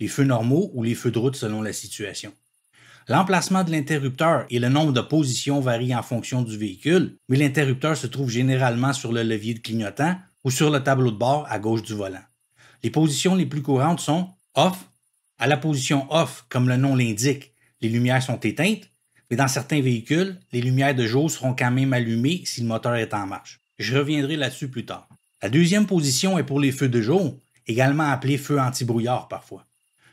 les feux normaux ou les feux de route selon la situation. L'emplacement de l'interrupteur et le nombre de positions varient en fonction du véhicule, mais l'interrupteur se trouve généralement sur le levier de clignotant ou sur le tableau de bord à gauche du volant. Les positions les plus courantes sont off. À la position off, comme le nom l'indique, les lumières sont éteintes, mais dans certains véhicules, les lumières de jour seront quand même allumées si le moteur est en marche. Je reviendrai là-dessus plus tard. La deuxième position est pour les feux de jour, également appelés feux anti-brouillard parfois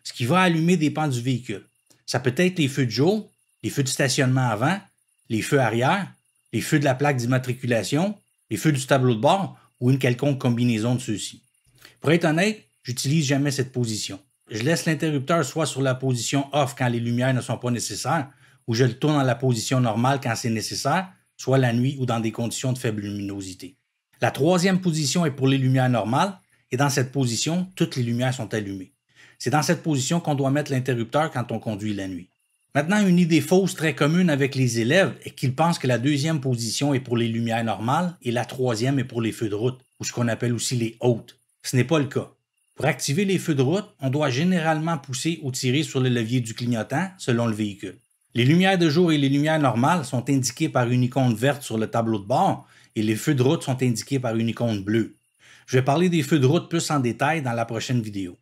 ce qui va allumer des du véhicule. Ça peut être les feux de jour, les feux de stationnement avant, les feux arrière, les feux de la plaque d'immatriculation, les feux du tableau de bord ou une quelconque combinaison de ceux-ci. Pour être honnête, j'utilise jamais cette position. Je laisse l'interrupteur soit sur la position off quand les lumières ne sont pas nécessaires, ou je le tourne à la position normale quand c'est nécessaire, soit la nuit ou dans des conditions de faible luminosité. La troisième position est pour les lumières normales, et dans cette position, toutes les lumières sont allumées. C'est dans cette position qu'on doit mettre l'interrupteur quand on conduit la nuit. Maintenant, une idée fausse très commune avec les élèves est qu'ils pensent que la deuxième position est pour les lumières normales et la troisième est pour les feux de route, ou ce qu'on appelle aussi les hautes. Ce n'est pas le cas. Pour activer les feux de route, on doit généralement pousser ou tirer sur le levier du clignotant selon le véhicule. Les lumières de jour et les lumières normales sont indiquées par une icône verte sur le tableau de bord et les feux de route sont indiqués par une icône bleue. Je vais parler des feux de route plus en détail dans la prochaine vidéo.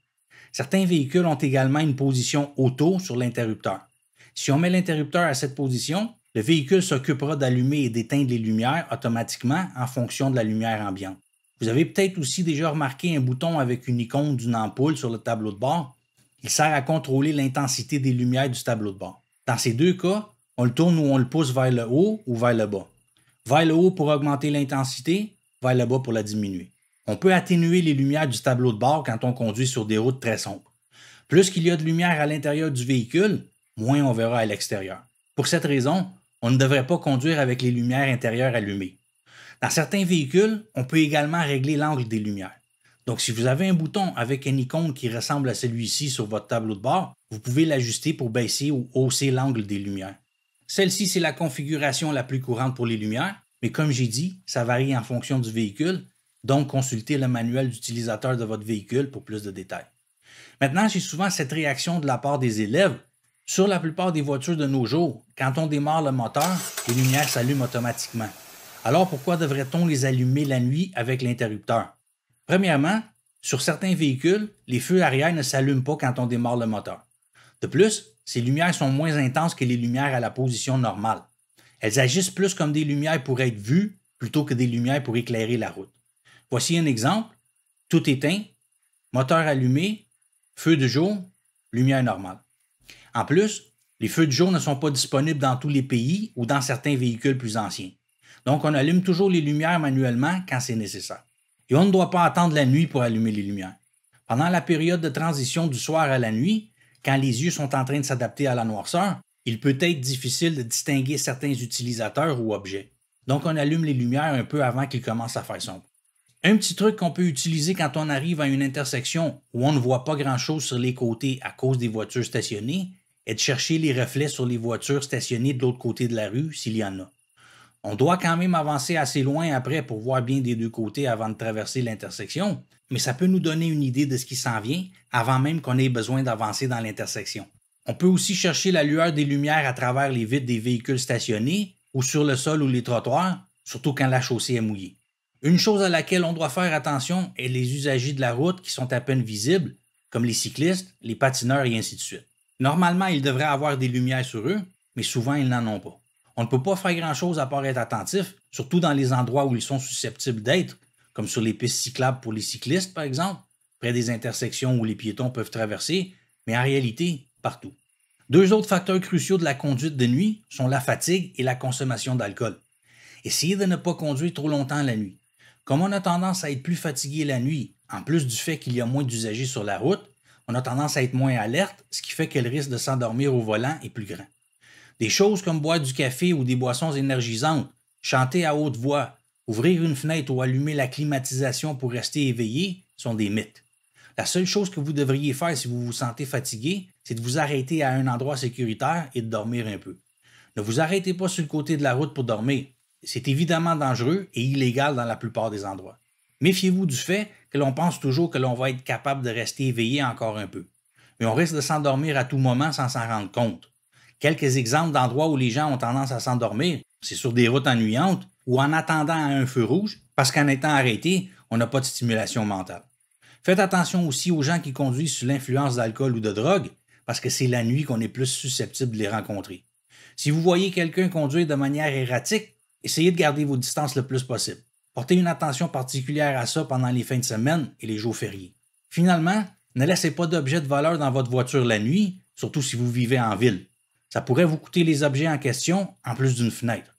Certains véhicules ont également une position auto sur l'interrupteur. Si on met l'interrupteur à cette position, le véhicule s'occupera d'allumer et d'éteindre les lumières automatiquement en fonction de la lumière ambiante. Vous avez peut-être aussi déjà remarqué un bouton avec une icône d'une ampoule sur le tableau de bord. Il sert à contrôler l'intensité des lumières du tableau de bord. Dans ces deux cas, on le tourne ou on le pousse vers le haut ou vers le bas. Vers le haut pour augmenter l'intensité, vers le bas pour la diminuer. On peut atténuer les lumières du tableau de bord quand on conduit sur des routes très sombres. Plus qu'il y a de lumière à l'intérieur du véhicule, moins on verra à l'extérieur. Pour cette raison, on ne devrait pas conduire avec les lumières intérieures allumées. Dans certains véhicules, on peut également régler l'angle des lumières. Donc, si vous avez un bouton avec une icône qui ressemble à celui-ci sur votre tableau de bord, vous pouvez l'ajuster pour baisser ou hausser l'angle des lumières. Celle-ci, c'est la configuration la plus courante pour les lumières, mais comme j'ai dit, ça varie en fonction du véhicule donc, consultez le manuel d'utilisateur de votre véhicule pour plus de détails. Maintenant, j'ai souvent cette réaction de la part des élèves. Sur la plupart des voitures de nos jours, quand on démarre le moteur, les lumières s'allument automatiquement. Alors pourquoi devrait-on les allumer la nuit avec l'interrupteur? Premièrement, sur certains véhicules, les feux arrière ne s'allument pas quand on démarre le moteur. De plus, ces lumières sont moins intenses que les lumières à la position normale. Elles agissent plus comme des lumières pour être vues plutôt que des lumières pour éclairer la route. Voici un exemple. Tout éteint, moteur allumé, feu de jour, lumière normale. En plus, les feux de jour ne sont pas disponibles dans tous les pays ou dans certains véhicules plus anciens. Donc, on allume toujours les lumières manuellement quand c'est nécessaire. Et on ne doit pas attendre la nuit pour allumer les lumières. Pendant la période de transition du soir à la nuit, quand les yeux sont en train de s'adapter à la noirceur, il peut être difficile de distinguer certains utilisateurs ou objets. Donc, on allume les lumières un peu avant qu'il commence à faire sombre. Un petit truc qu'on peut utiliser quand on arrive à une intersection où on ne voit pas grand-chose sur les côtés à cause des voitures stationnées est de chercher les reflets sur les voitures stationnées de l'autre côté de la rue s'il y en a. On doit quand même avancer assez loin après pour voir bien des deux côtés avant de traverser l'intersection, mais ça peut nous donner une idée de ce qui s'en vient avant même qu'on ait besoin d'avancer dans l'intersection. On peut aussi chercher la lueur des lumières à travers les vitres des véhicules stationnés ou sur le sol ou les trottoirs, surtout quand la chaussée est mouillée. Une chose à laquelle on doit faire attention est les usagers de la route qui sont à peine visibles, comme les cyclistes, les patineurs et ainsi de suite. Normalement, ils devraient avoir des lumières sur eux, mais souvent ils n'en ont pas. On ne peut pas faire grand-chose à part être attentif, surtout dans les endroits où ils sont susceptibles d'être, comme sur les pistes cyclables pour les cyclistes, par exemple, près des intersections où les piétons peuvent traverser, mais en réalité, partout. Deux autres facteurs cruciaux de la conduite de nuit sont la fatigue et la consommation d'alcool. Essayez de ne pas conduire trop longtemps la nuit. Comme on a tendance à être plus fatigué la nuit, en plus du fait qu'il y a moins d'usagers sur la route, on a tendance à être moins alerte, ce qui fait que le risque de s'endormir au volant est plus grand. Des choses comme boire du café ou des boissons énergisantes, chanter à haute voix, ouvrir une fenêtre ou allumer la climatisation pour rester éveillé sont des mythes. La seule chose que vous devriez faire si vous vous sentez fatigué, c'est de vous arrêter à un endroit sécuritaire et de dormir un peu. Ne vous arrêtez pas sur le côté de la route pour dormir c'est évidemment dangereux et illégal dans la plupart des endroits. Méfiez-vous du fait que l'on pense toujours que l'on va être capable de rester éveillé encore un peu, mais on risque de s'endormir à tout moment sans s'en rendre compte. Quelques exemples d'endroits où les gens ont tendance à s'endormir, c'est sur des routes ennuyantes ou en attendant à un feu rouge, parce qu'en étant arrêté, on n'a pas de stimulation mentale. Faites attention aussi aux gens qui conduisent sous l'influence d'alcool ou de drogue, parce que c'est la nuit qu'on est plus susceptible de les rencontrer. Si vous voyez quelqu'un conduire de manière erratique, Essayez de garder vos distances le plus possible. Portez une attention particulière à ça pendant les fins de semaine et les jours fériés. Finalement, ne laissez pas d'objets de valeur dans votre voiture la nuit, surtout si vous vivez en ville. Ça pourrait vous coûter les objets en question en plus d'une fenêtre.